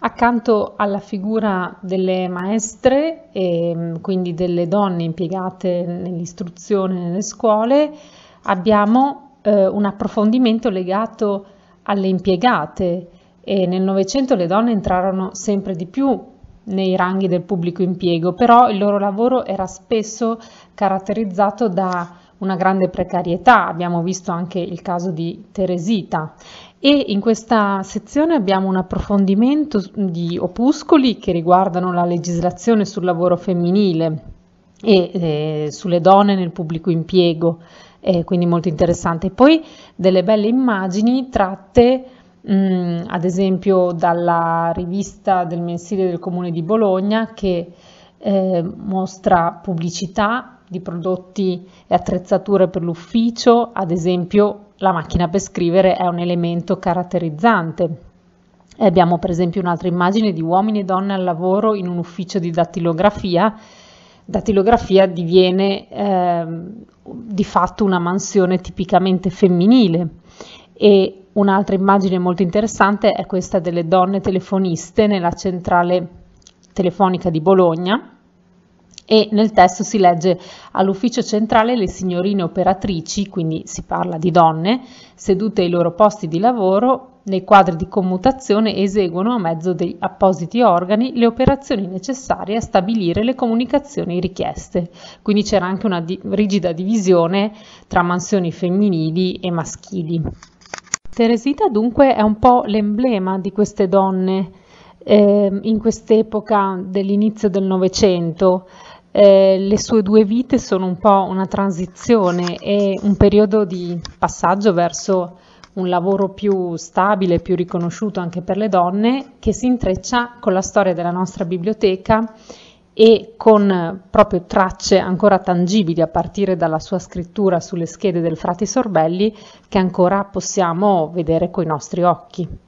Accanto alla figura delle maestre e ehm, quindi delle donne impiegate nell'istruzione nelle scuole, abbiamo eh, un approfondimento legato alle impiegate e nel Novecento le donne entrarono sempre di più nei ranghi del pubblico impiego, però il loro lavoro era spesso caratterizzato da una grande precarietà, abbiamo visto anche il caso di Teresita e in questa sezione abbiamo un approfondimento di opuscoli che riguardano la legislazione sul lavoro femminile e eh, sulle donne nel pubblico impiego, eh, quindi molto interessante. Poi delle belle immagini tratte mh, mm, ad esempio dalla rivista del mensile del comune di Bologna che eh, mostra pubblicità di prodotti e attrezzature per l'ufficio, ad esempio la macchina per scrivere è un elemento caratterizzante. E abbiamo per esempio un'altra immagine di uomini e donne al lavoro in un ufficio di dattilografia. Dattilografia diviene eh, di fatto una mansione tipicamente femminile e un'altra immagine molto interessante è questa delle donne telefoniste nella centrale telefonica di Bologna e nel testo si legge all'ufficio centrale le signorine operatrici, quindi si parla di donne, sedute ai loro posti di lavoro, nei quadri di commutazione eseguono a mezzo degli appositi organi le operazioni necessarie a stabilire le comunicazioni richieste. Quindi c'era anche una di rigida divisione tra mansioni femminili e maschili. Teresita dunque è un po' l'emblema di queste donne eh, in quest'epoca dell'inizio del Novecento eh, le sue due vite sono un po' una transizione e un periodo di passaggio verso un lavoro più stabile, più riconosciuto anche per le donne, che si intreccia con la storia della nostra biblioteca e con proprio tracce ancora tangibili a partire dalla sua scrittura sulle schede del Frati Sorbelli che ancora possiamo vedere coi nostri occhi.